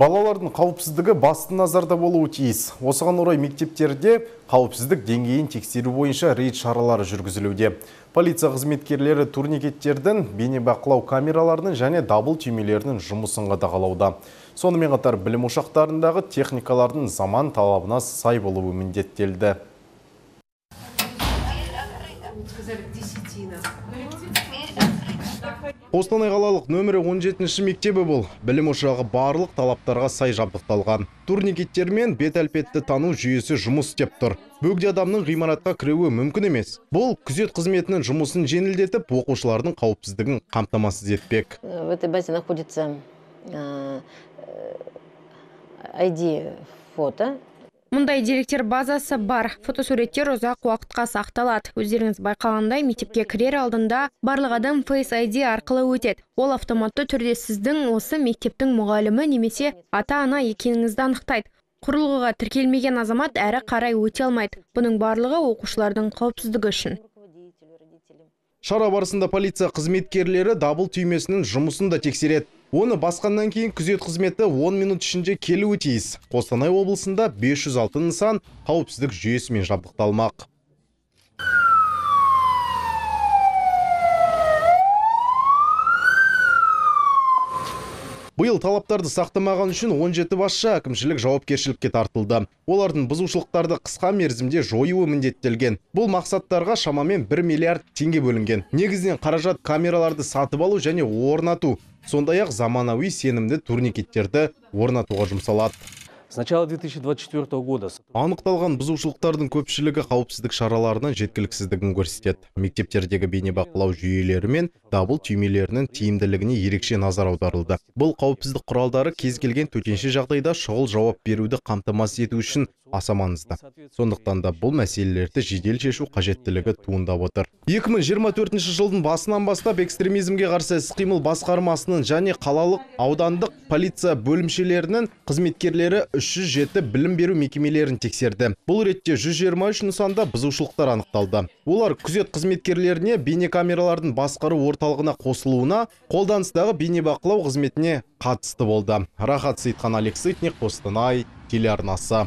Балалардың қауіпсіздігі басты назарда болуы тиіс. Осыған орай мектептерде қауіпсіздік деңгейін тексеру бойынша рейд шаралары жүргізілуде. Полиция қызметкерлері турникеттердің, бақылау камераларының және дабыл түймелерінің жұмысын қадағалауда. Сонымен қатар білім ошақтарындағы техникалардың заман талабына сай болуы міндеттелді қостанай қалалық нөмірі 17-ші мектебі бұл білім ошағы барлық талаптарға сай жабдықталған Турникеттермен бет әлпетті тану жүйесі жұмыс істеп тұр бөгде адамның ғимаратқа кіруі мүмкін емес бұл күзет қызметінің жұмысын жеңілдетіп оқушылардың қауіпсіздігін қамтамасыз етпек э, в этой базе находится э, э, ID фото мұндай деректер базасы бар фотосуреттер ұзақ уақытқа сақталады өздеріңіз байқағандай мектепке кірер алдында барлық адам Face ID арқылы өтеді ол автоматты түрде сіздің осы мектептің мұғалімі немесе ата ана екеніңізді анықтайды құрылғыға тіркелмеген азамат әрі қарай өте алмайды бұның барлығы оқушылардың қауіпсіздігі үшін шара барысында полиция қызметкерлері дабыл түймесінің жұмысын да тексереді оны басқаннан кейін күзет қызметі 10 минут ішінде келуі тиіс қостанай облысында 506 нысан қауіпсіздік жүйесімен жабдықталмақ биыл талаптарды сақтамаған үшін 17 басшы әкімшілік жауапкершілікке тартылды олардың бұзушылықтарды қысқа мерзімде жоюы міндеттелген бұл мақсаттарға шамамен 1 миллиард теңге бөлінген негізінен қаражат камераларды сатып алу және орнату сондай ақ заманауи сенімді турникеттерді орнатуға жұмсалады С начала 2024 года анықталған бұзушылықтардың көпшілігі қауіпсіздік шараларының жеткіліксіздігін көрсетеді мектептердегі бейнебақылау жүйелері мен дабыл түймелерінің тиімділігіне ерекше назар аударылды бұл қауіпсіздік құралдары кез келген төтенше жағдайда шұғыл жауап беруді қамтамасыз ету үшін аса маңызды сондықтан да бұл мәселелерді жедел шешу қажеттілігі туындап отыр 2024 жылдың басынан бастап экстремизмге қарсы іс қимыл басқармасының және қалалық аудандық полиция бөлімшелерінің қызметкерлері 307 білім беру мекемелерін тексерді. Бұл ретте 123 нысанда бұзушылықтар анықталды. Олар күзет қызметкерлеріне бейнекамералардың басқару орталығына қосылуына, қолданыстағы бейнебақылау қызметіне қатысты болды. Рахат Сейтхан Алексейтник, Қостанай телеарнасы